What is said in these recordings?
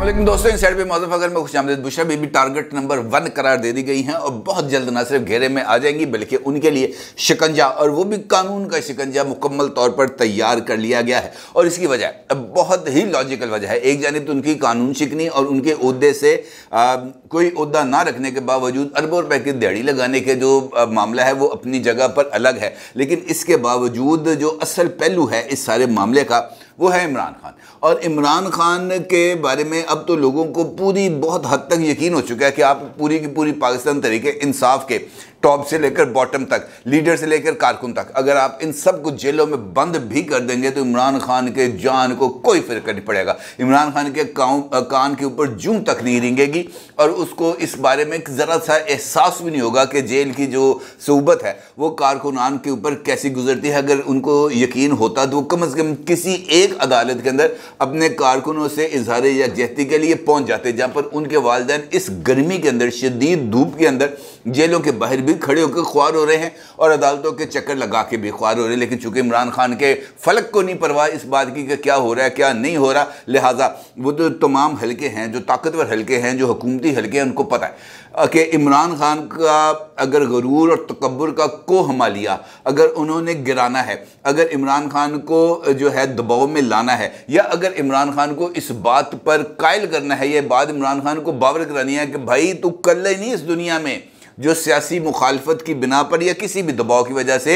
असलम दोस्तों इन साइड पर मौजूद अगर में खुश आमदेद भी, भी टारगेट नंबर वन करार दे दी गई हैं और बहुत जल्द ना सिर्फ घेरे में आ जाएंगी बल्कि उनके लिए शिकंजा और वो भी कानून का शिकंजा मुकम्मल तौर पर तैयार कर लिया गया है और इसकी वजह बहुत ही लॉजिकल वजह है एक जानब तो उनकी कानून शिकनी और उनके अहदे से आ, कोई अहदा ना रखने के बावजूद अरबों रुपए की दिहाड़ी लगाने के जो मामला है वो अपनी जगह पर अलग है लेकिन इसके बावजूद जो असल पहलू है इस सारे मामले का वो है इमरान खान और इमरान खान के बारे में अब तो लोगों को पूरी बहुत हद तक यकीन हो चुका है कि आप पूरी की पूरी पाकिस्तान तरीके इंसाफ के टॉप से लेकर बॉटम तक लीडर से लेकर कारकुन तक अगर आप इन सब को जेलों में बंद भी कर देंगे तो इमरान खान के जान को कोई फर्क नहीं पड़ेगा इमरान खान के कान के ऊपर जू तक नहीं रिंगेगी और उसको इस बारे में ज़रा सा एहसास भी नहीं होगा कि जेल की जो सूबत है वो कारकुनान के ऊपर कैसी गुजरती है अगर उनको यकीन होता तो वो कम अज़ कम किसी एक अदालत के अंदर अपने कारकुनों से इजहार या जहती के लिए पहुँच जाते जहाँ पर उनके वालदे इस गर्मी के अंदर शदीद धूप के अंदर जेलों के बाहर भी भी खड़े होकर ख्वार हो रहे हैं और अदालतों के चक्कर लगा के भी ख्वार हो रहे हैं लेकिन चूंकि इमरान खान के फलक को नहीं परवाह इस बात की कि क्या हो रहा है क्या नहीं हो रहा लिहाजा वो जो तो तमाम हल्के हैं जो ताकतवर हल्के हैं जो हुकूमती हल्के हैं उनको पता है कि इमरान खान का अगर गरूर और तकबर का कोहमा लिया अगर उन्होंने गिराना है अगर इमरान खान को जो है दबाव में लाना है या अगर इमरान खान को इस बात पर कायल करना है यह बात इमरान खान को बावर करानी है कि भाई तू कल ही नहीं इस दुनिया में जो सियासी मुखालफत की बिना पर या किसी भी दबाव की वजह से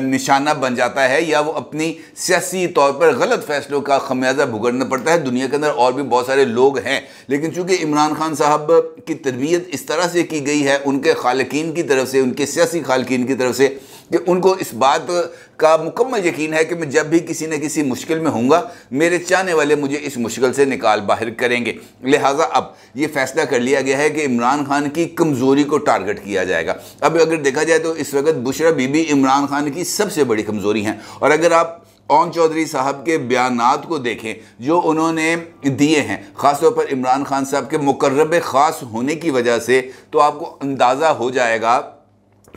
निशाना बन जाता है या वो अपनी सियासी तौर पर गलत फैसलों का खमियाजा भुगतना पड़ता है दुनिया के अंदर और भी बहुत सारे लोग हैं लेकिन चूंकि इमरान खान साहब की तरबियत इस तरह से की गई है उनके खालकिन की तरफ से उनके सियासी खालकिन की तरफ से कि उनको इस बात का मुकम्मल यकीन है कि मैं जब भी किसी न किसी मुश्किल में हूँगा मेरे चाहने वाले मुझे इस मुश्किल से निकाल बाहर करेंगे लिहाजा अब ये फैसला कर लिया गया है कि इमरान खान की कमज़ोरी को टारगेट किया जाएगा अब अगर देखा जाए तो इस वक्त बुशरा बीबी इमरान खान की सबसे बड़ी कमज़ोरी हैं और अगर आप ओम चौधरी साहब के बयान को देखें जो उन्होंने दिए हैं ख़ासतौर पर इमरान खान साहब के मुकर्रब ख़ास होने की वजह से तो आपको अंदाज़ा हो जाएगा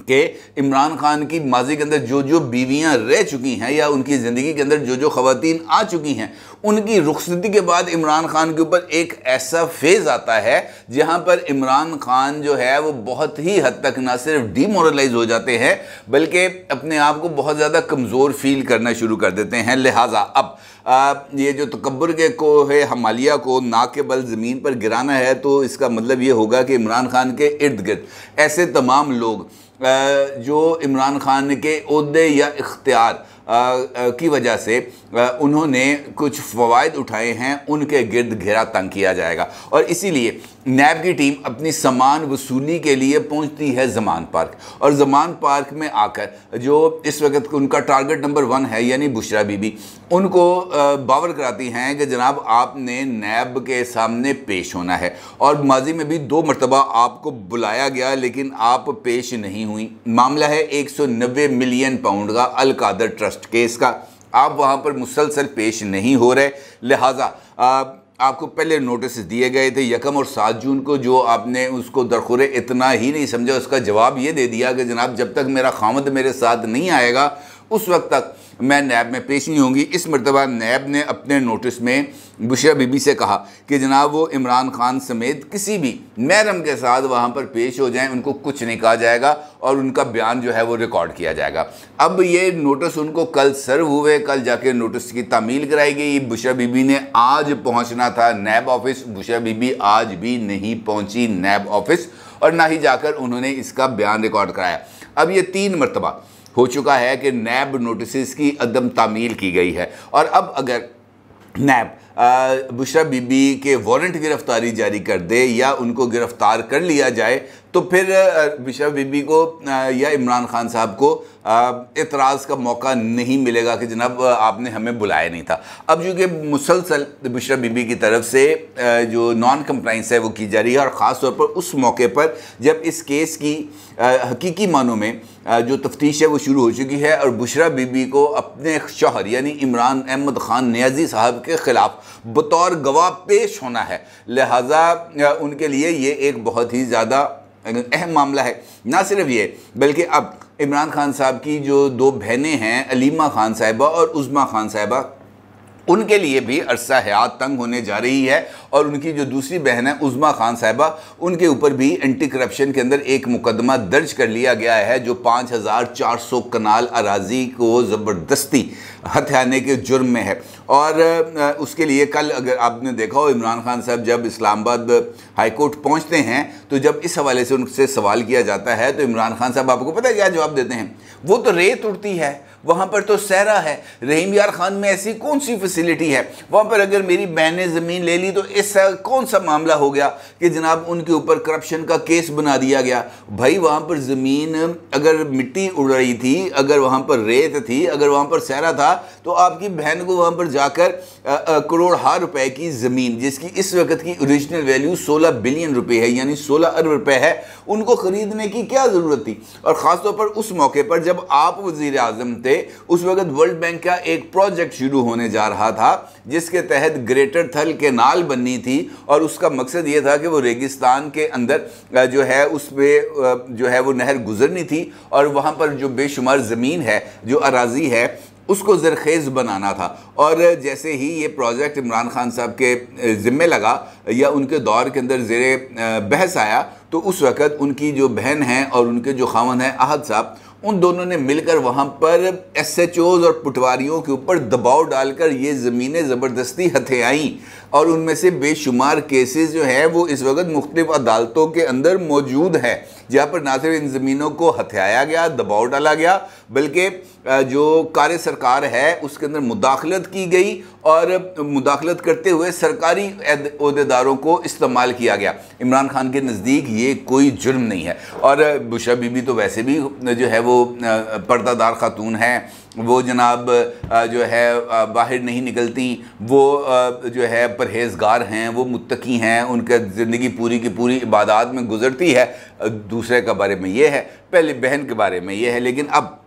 कि इमरान खान की माजी के अंदर जो जो बीवियां रह चुकी हैं या उनकी ज़िंदगी के अंदर जो जो खवतिन आ चुकी हैं उनकी रुखसती के बाद इमरान खान के ऊपर एक ऐसा फेज़ आता है जहां पर इमरान खान जो है वो बहुत ही हद तक ना सिर्फ डीमोरलाइज हो जाते हैं बल्कि अपने आप को बहुत ज़्यादा कमज़ोर फील करना शुरू कर देते हैं लिहाजा अब आ, ये जो तकबर के को है हमालिया को ना के बल ज़मीन पर गिराना है तो इसका मतलब ये होगा कि इमरान खान के इर्द गिर्द ऐसे तमाम लोग जो इमरान खान के अहदे या इख्तियार की वजह से उन्होंने कुछ फवायद उठाए हैं उनके गिर्द घेरा तंग किया जाएगा और इसीलिए नैब की टीम अपनी सामान वसूली के लिए पहुंचती है जमान पार्क और जमान पार्क में आकर जो इस वक्त उनका टारगेट नंबर वन है यानी बुशरा बीबी उनको बावर कराती हैं कि जनाब आपने नैब के सामने पेश होना है और माजी में भी दो मरतबा आपको बुलाया गया लेकिन आप पेश नहीं हुई मामला है एक मिलियन पाउंड का अलकादर ट्रस्ट ट्रस्ट केस का आप वहाँ पर मुसलसल पेश नहीं हो रहे लिहाजा आप, आपको पहले नोटिस दिए गए थे यकम और सात जून को जो आपने उसको दरखुर इतना ही नहीं समझा उसका जवाब ये दे दिया कि जनाब जब तक मेरा खामद मेरे साथ नहीं आएगा उस वक्त तक मैं नैब में पेश नहीं होंगी इस मरतबा नैब ने अपने नोटिस में बुशरा बीबी से कहा कि जनाब वो इमरान खान समेत किसी भी महरम के साथ वहाँ पर पेश हो जाएं उनको कुछ नहीं कहा जाएगा और उनका बयान जो है वो रिकॉर्ड किया जाएगा अब ये नोटिस उनको कल सर्व हुए कल जाके नोटिस की तामील कराई गई बुशरा बीबी ने आज पहुँचना था नैब ऑफिस बुशरा बीबी आज भी नहीं पहुँची नैब ऑफिस और ना ही जाकर उन्होंने इसका बयान रिकॉर्ड कराया अब ये तीन मरतबा हो चुका है कि नैब नोटिस की अदम तामील की गई है और अब अगर नैब बुशरा बीबी के वारंट गिरफ्तारी जारी कर दे या उनको गिरफ्तार कर लिया जाए तो फिर विशा बीबी को या इमरान खान साहब को एतराज़ का मौका नहीं मिलेगा कि जनाब आपने हमें बुलाया नहीं था अब चूँकि मुसलसल बुशरा बीबी की तरफ से जो नॉन कम्प्लाइंस है वो की जा रही है और ख़ास तौर पर उस मौके पर जब इस केस की हकीकी मानों में जो तफ्तीश है वो शुरू हो चुकी है और बुशरा बीबी को अपने शौहर यानी इमरान अहमद ख़ान न्याजी साहब के ख़िलाफ़ बतौर गवाह पेश होना है लिहाजा उनके लिए ये एक बहुत ही ज़्यादा अहम मामला है ना सिर्फ ये बल्कि अब इमरान खान साहब की जो दो बहनें हैं अलीमा खान साहिबा और उज़मा खान साहिबा उनके लिए भी अरसा हयात तंग होने जा रही है और उनकी जो दूसरी बहन है उज़मा खान साहिबा उनके ऊपर भी एंटी करप्शन के अंदर एक मुकदमा दर्ज कर लिया गया है जो 5400 कनाल अराजी को ज़बरदस्ती हथियाने के जुर्म में है और उसके लिए कल अगर आपने देखा हो इमरान खान साहब जब इस्लामाबाद हाईकोर्ट पहुंचते हैं तो जब इस हवाले से उनसे सवाल किया जाता है तो इमरान खान साहब आपको पता है क्या जवाब देते हैं वो तो रेत उड़ती है वहाँ पर तो सहरा है रहीम यार खान में ऐसी कौन सी फैसिलिटी है वहाँ पर अगर मेरी बहन ने ज़मीन ले ली तो इस कौन सा मामला हो गया कि जनाब उनके ऊपर करप्शन का केस बना दिया गया भाई वहाँ पर ज़मीन अगर मिट्टी उड़ रही थी अगर वहाँ पर रेत थी अगर वहाँ पर सहरा था था तो आपकी बहन को वहाँ पर जाकर करोड़ हार रुपए की ज़मीन जिसकी इस वक्त की ओरिजिनल वैल्यू 16 बिलियन रुपए है यानी 16 अरब रुपए है उनको ख़रीदने की क्या ज़रूरत थी और ख़ासतौर पर उस मौके पर जब आप वजीर अजम थे उस वक्त वर्ल्ड बैंक का एक प्रोजेक्ट शुरू होने जा रहा था जिसके तहत ग्रेटर थल के नाल बननी थी और उसका मकसद ये था कि वो रेगिस्तान के अंदर जो है उस पर जो है वो नहर गुजरनी थी और वहाँ पर जो बेशुमार ज़मीन है जो अराजी है उसको ज़रखेज़ बनाना था और जैसे ही ये प्रोजेक्ट इमरान खान साहब के ज़िम्मे लगा या उनके दौर के अंदर ज़ेर बहस आया तो उस वक़्त उनकी जो बहन हैं और उनके जो खावन हैं अहद साहब उन दोनों ने मिलकर वहाँ पर एस एच ओज़ और पटवारियों के ऊपर दबाव डालकर ये ज़मीनें ज़बरदस्ती हथे आईं और उनमें से बेशुमार केसेस जो हैं वो इस वक्त मुख्तलिफ अदालतों के अंदर मौजूद है जहाँ पर ना सिर्फ इन ज़मीनों को हथियाया गया दबाव डाला गया बल्कि जो कार्य सरकार है उसके अंदर मुदाखलत की गई और मुदाखलत करते हुए सरकारी अहदेदारों को इस्तेमाल किया गया इमरान खान के नज़दीक ये कोई जुर्म नहीं है और बुशा बीबी तो वैसे भी जो है वो पर्दादार खातून हैं वो जनाब जो है बाहर नहीं निकलती वो जो है परहेजगार हैं वो मुतकी हैं उनका ज़िंदगी पूरी की पूरी इबादत में गुजरती है दूसरे के बारे में ये है पहले बहन के बारे में ये है लेकिन अब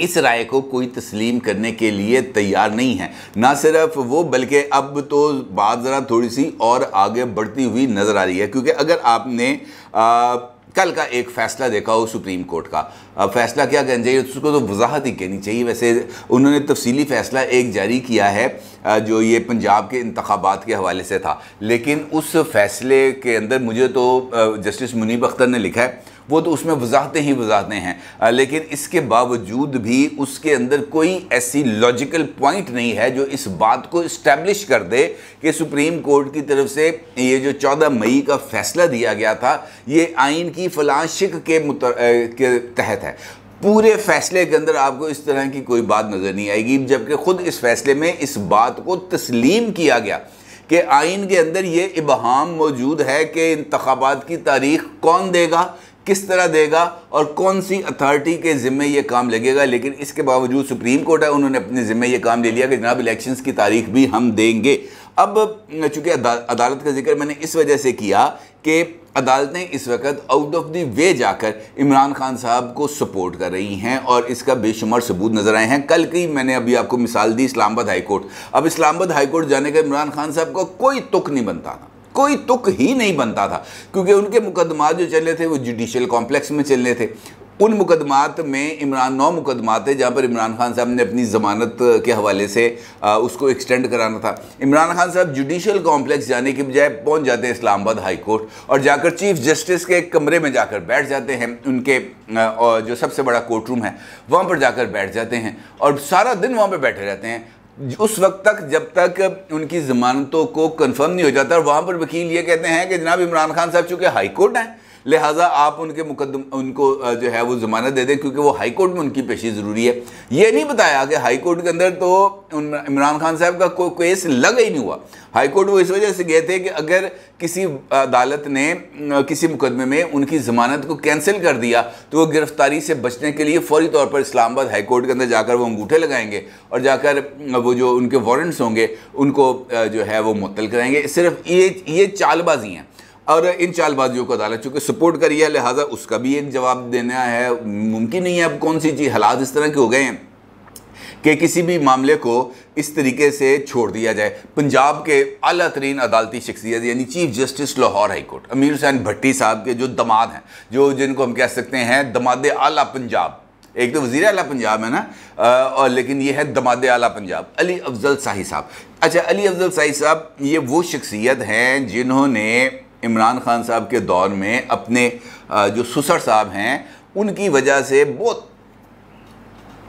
इस राय को कोई तस्लीम करने के लिए तैयार नहीं है ना सिर्फ वो बल्कि अब तो बात ज़रा थोड़ी सी और आगे बढ़ती हुई नज़र आ रही है क्योंकि अगर आपने आ, कल का एक फैसला देखा हो सुप्रीम कोर्ट का अब फैसला क्या कहना चाहिए उसको तो वजाहत ही कहनी चाहिए वैसे उन्होंने तफसीली फ़ैसला एक जारी किया है जो ये पंजाब के इंतबात के हवाले से था लेकिन उस फैसले के अंदर मुझे तो जस्टिस मुनीब अख्तर ने लिखा है वो तो उसमें वजाहते ही वजाहते हैं लेकिन इसके बावजूद भी उसके अंदर कोई ऐसी लॉजिकल पॉइंट नहीं है जो इस बात को इस्टेब्लिश कर दे कि सुप्रीम कोर्ट की तरफ से ये जो चौदह मई का फैसला दिया गया था ये आइन की फलाशिक के के तहत है पूरे फैसले के अंदर आपको इस तरह की कोई बात नज़र नहीं आएगी जबकि ख़ुद इस फैसले में इस बात को तस्लीम किया गया कि आइन के अंदर ये इबहम मौजूद है कि इंतबात की तारीख कौन देगा किस तरह देगा और कौन सी अथॉरिटी के ज़िम्मे ये काम लगेगा लेकिन इसके बावजूद सुप्रीम कोर्ट है उन्होंने अपने ज़िम्मे ये काम ले लिया कि जनाब इलेक्शन की तारीख भी हम देंगे अब चूँकि अदालत का जिक्र मैंने इस वजह से किया कि अदालतें इस वक्त आउट ऑफ दी वे जाकर इमरान खान साहब को सपोर्ट कर रही हैं और इसका बेशुमार सबूत नज़र आए हैं कल की मैंने अभी आपको मिसाल दी इस्लामाबाद हाईकोर्ट अब इस्लामाबाद हाईकोर्ट जाने का इमरान खान साहब का कोई तुक नहीं बनता कोई तुक ही नहीं बनता था क्योंकि उनके मुकदमा जो चल रहे थे वो जुडिशियल कॉम्प्लेक्स में चलने थे उन मुकदमात में इमरान नौ मुकदमात थे जहाँ पर इमरान खान साहब ने अपनी ज़मानत के हवाले से आ, उसको एक्सटेंड कराना था इमरान खान साहब जुडिशल कॉम्प्लेक्स जाने के बजाय पहुँच जाते हैं इस्लामाबाद हाई कोर्ट और जाकर चीफ जस्टिस के कमरे में जाकर बैठ जाते हैं उनके आ, जो सबसे बड़ा कोर्ट रूम है वहाँ पर जाकर बैठ जाते हैं और सारा दिन वहाँ पर बैठे रहते हैं उस वक्त तक जब तक उनकी ज़मानतों को कंफर्म नहीं हो जाता वहाँ पर वकील ये कहते हैं कि जनाब इमरान खान साहब चूँकि हाईकोर्ट हैं लिहाजा आप उनके मुकदम उनको जो है वो ज़मानत दे दें क्योंकि वो हाई कोर्ट में उनकी पेशी ज़रूरी है ये नहीं बताया कि हाई कोर्ट के अंदर तो इमरान खान साहब का कोई केस लगा ही नहीं हुआ हाई कोर्ट वो इस वजह से गए थे कि अगर किसी अदालत ने किसी मुकदमे में उनकी ज़मानत को कैंसिल कर दिया तो वो गिरफ्तारी से बचने के लिए फौरी तौर पर इस्लामाबाद हाई कोर्ट के अंदर जाकर वो अंगूठे लगाएंगे और जाकर वो जो उनके वारंट्स होंगे उनको जो है वो मुतल कराएंगे सिर्फ ये ये चालबाजी हैं और इन चालबाजियों को अदालत चूँकि सपोर्ट करी है लिहाजा उसका भी एक जवाब देना है मुमकिन नहीं है अब कौन सी चीज़ हालात इस तरह के हो गए हैं कि किसी भी मामले को इस तरीके से छोड़ दिया जाए पंजाब के अला तरीन अदालती शख्सियत यानी चीफ जस्टिस लाहौर हाईकोर्ट अमीर हुसैन भट्टी साहब के जो दमाद हैं जो जिनको हम कह सकते हैं दमाद आला पंजाब एक तो वजीर अला पंजाब है ना और लेकिन ये है दमाद आला पंजाब अली अफजल शाही साहब अच्छा अली अफजल शाही साहब ये वो शख्सियत हैं जिन्होंने इमरान खान साहब के दौर में अपने जो सुसर साहब हैं उनकी वजह से बहुत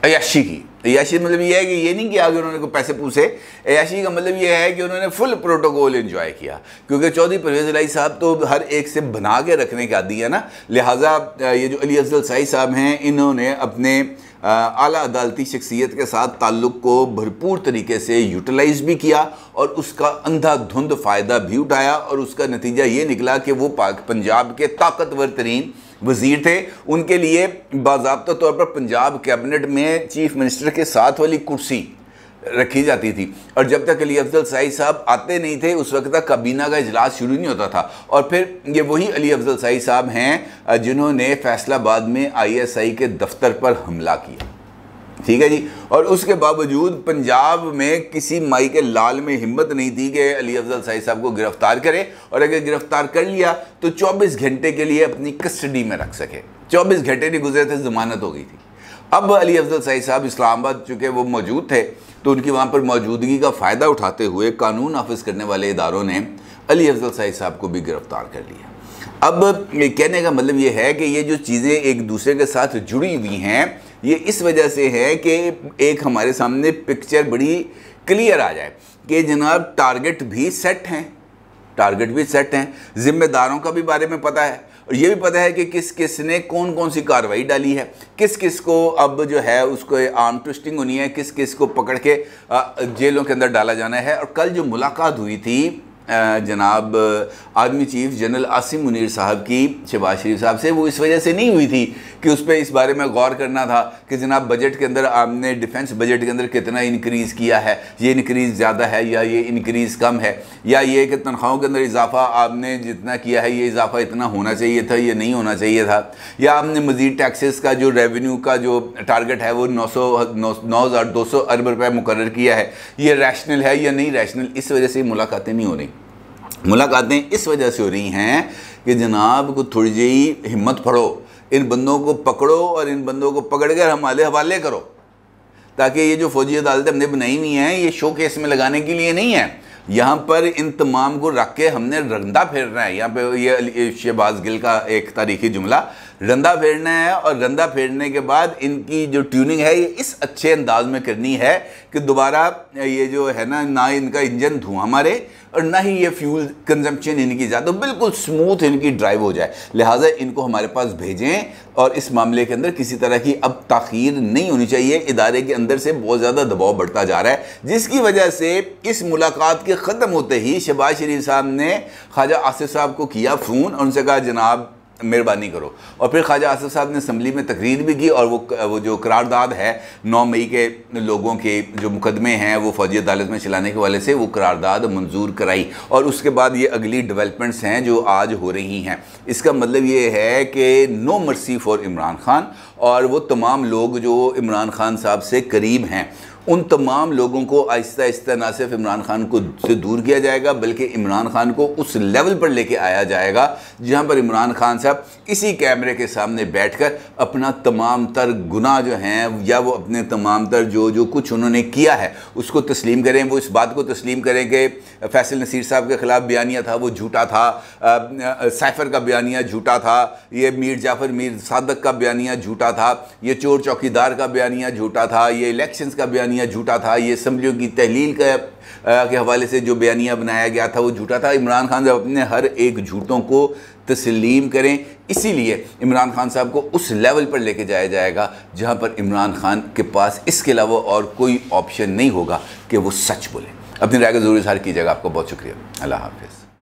अयाशी की अयाशी मतलब यह है कि ये नहीं कि आगे उन्होंने को पैसे पूछे अयाशी का मतलब यह है कि उन्होंने फुल प्रोटोकॉल इन्जॉय किया क्योंकि चौधरी परवेज़ अलाई साहब तो हर एक से बना के रखने के आदि है ना लिहाजा ये जो अली अफजल साई साहब हैं इन्होंने अपने अली अदालती शख्सियत के साथ ताल्लुक़ को भरपूर तरीके से यूटिलाइज़ भी किया और उसका अंधाधुंध फ़ायदा भी उठाया और उसका नतीजा ये निकला कि वो पाक पंजाब के ताकतवर तरीन वज़ीर थे उनके लिए बाबा तौर पर पंजाब कैबिनेट में चीफ़ मिनिस्टर के साथ वाली कुर्सी रखी जाती थी और जब तक अली अफजल साई साहब आते नहीं थे उस वक्त तक काबीना का इजलास शुरू नहीं होता था और फिर ये वही अली अफजल साई साहब हैं जिन्होंने फैसलाबाद में आईएसआई के दफ्तर पर हमला किया ठीक है जी और उसके बावजूद पंजाब में किसी माई के लाल में हिम्मत नहीं थी कि अली अफजल साई साहब को गिरफ्तार करें और अगर गिरफ्तार कर लिया तो चौबीस घंटे के लिए अपनी कस्टडी में रख सके चौबीस घंटे नहीं गुजरे थे जमानत हो गई थी अब अली अफजल सईद साहब इस्लामाबाद चूँकि वो मौजूद थे तो उनकी वहाँ पर मौजूदगी का फ़ायदा उठाते हुए कानून नाफिज करने वाले इदारों ने अली अफजल सईद साहब को भी गिरफ़्तार कर लिया अब कहने का मतलब ये है कि ये जो चीज़ें एक दूसरे के साथ जुड़ी हुई हैं ये इस वजह से है कि एक हमारे सामने पिक्चर बड़ी क्लियर आ जाए कि जनाब टारगेट भी सेट हैं टारगेट भी सेट हैं जिम्मेदारों का भी बारे में पता है और ये भी पता है कि किस किस ने कौन कौन सी कार्रवाई डाली है किस किस को अब जो है उसको आर्म ट्विस्टिंग होनी है किस किस को पकड़ के जेलों के अंदर डाला जाना है और कल जो मुलाकात हुई थी जनाब army chief general Asim Munir साहब की शहबाज शरीफ साहब से वो इस वजह से नहीं हुई थी कि उस पर इस बारे में गौर करना था कि जनाब बजट के अंदर आपने डिफेंस बजट के अंदर कितना इनक्रीज़ किया है ये इनक्रीज़ ज़्यादा है या ये इनक्रीज़ कम है या ये कि तनख्वाहों के अंदर इजाफा आपने जितना किया है ये इजाफा इतना होना चाहिए था ये नहीं होना चाहिए था या आपने मज़ीद टैक्सेस का जो रेवेन्यू का जो टारगेट है वो नौ सौ नौ हज़ार दो सौ अरब रुपये मुकर किया है ये रैशनल है या नहीं रैशनल इस वजह से मुलाकातें नहीं हो रही मुलाकातें इस वजह से हो रही हैं कि जनाब को थोड़ी जी हिम्मत फड़ो इन बंदों को पकड़ो और इन बंदों को पकड़ कर हमारे हवाले करो ताकि ये जो फौजी अदालतें हमने बनाई हुई हैं ये शो केस में लगाने के लिए नहीं है यहाँ पर इन तमाम को रख के हमने रंदा फेरना है यहाँ पे ये शहबाज गिल का एक तारीखी जुमला रंदा फेरना है और रंदा फेरने के बाद इनकी जो ट्यूनिंग है ये इस अच्छे अंदाज में करनी है कि दोबारा ये जो है ना ना इनका इंजन धुआं मारे और ना ही ये फ्यूल कंजम्पशन इनकी ज़्यादा तो बिल्कुल स्मूथ इनकी ड्राइव हो जाए लिहाजा इनको हमारे पास भेजें और इस मामले के अंदर किसी तरह की अब तखीर नहीं होनी चाहिए इदारे के अंदर से बहुत ज़्यादा दबाव बढ़ता जा रहा है जिसकी वजह से इस मुलाकात के ख़त्म होते ही शबाज शरीफ साहब ने ख्वाजा आसिफ साहब को किया फ़ोन और उनसे कहा जनाब मेहरबानी करो और फिर ख्वाजा आसफ साहब ने असम्बली में तकरीर भी की और वो वो जो करारदाद है नौ मई के लोगों के जो मुकदमे हैं वो फौजी अदालत में चलाने के वाले से वो करारदाद मंजूर कराई और उसके बाद ये अगली डेवलपमेंट्स हैं जो आज हो रही हैं इसका मतलब ये है कि no mercy for Imran Khan और वो तमाम लोग जो इमरान खान साहब से करीब हैं उन तमाम लोगों को आहिस्ता आहिस्ता ना सिर्फ इमरान खान को से दूर किया जाएगा बल्कि इमरान खान को उस लेवल पर लेके आया जाएगा जहां पर इमरान खान साहब इसी कैमरे के सामने बैठकर अपना तमाम तर गुना जो हैं या वो अपने तमाम तर जो जो कुछ उन्होंने किया है उसको तस्लीम करें वो इस बात को तस्लीम करें कि फैसल नसीर साहब के ख़िलाफ़ बयानिया था वो झूठा था सैफर साइफर का बयानिया झूठा था ये मीर जाफ़र मीर सादक का बयानिया झूठा झूठा था ये चोर चौकीदार का बयानिया झूठा था ये इलेक्शंस का बयानिया झूठा था ये असम्बलियों की तहलील का आ, के हवाले से जो बयानिया बनाया गया था वो झूठा था इमरान खान साहब अपने हर एक झूठों को तस्लीम करें इसीलिए इमरान खान साहब को उस लेवल पर लेके जाया जाएगा जहाँ पर इमरान खान के पास इसके अलावा और कोई ऑप्शन नहीं होगा कि वो सच बोले अपनी राय का जरूर इजहार कीजिएगा आपका बहुत शुक्रिया अल्लाह हाफिज़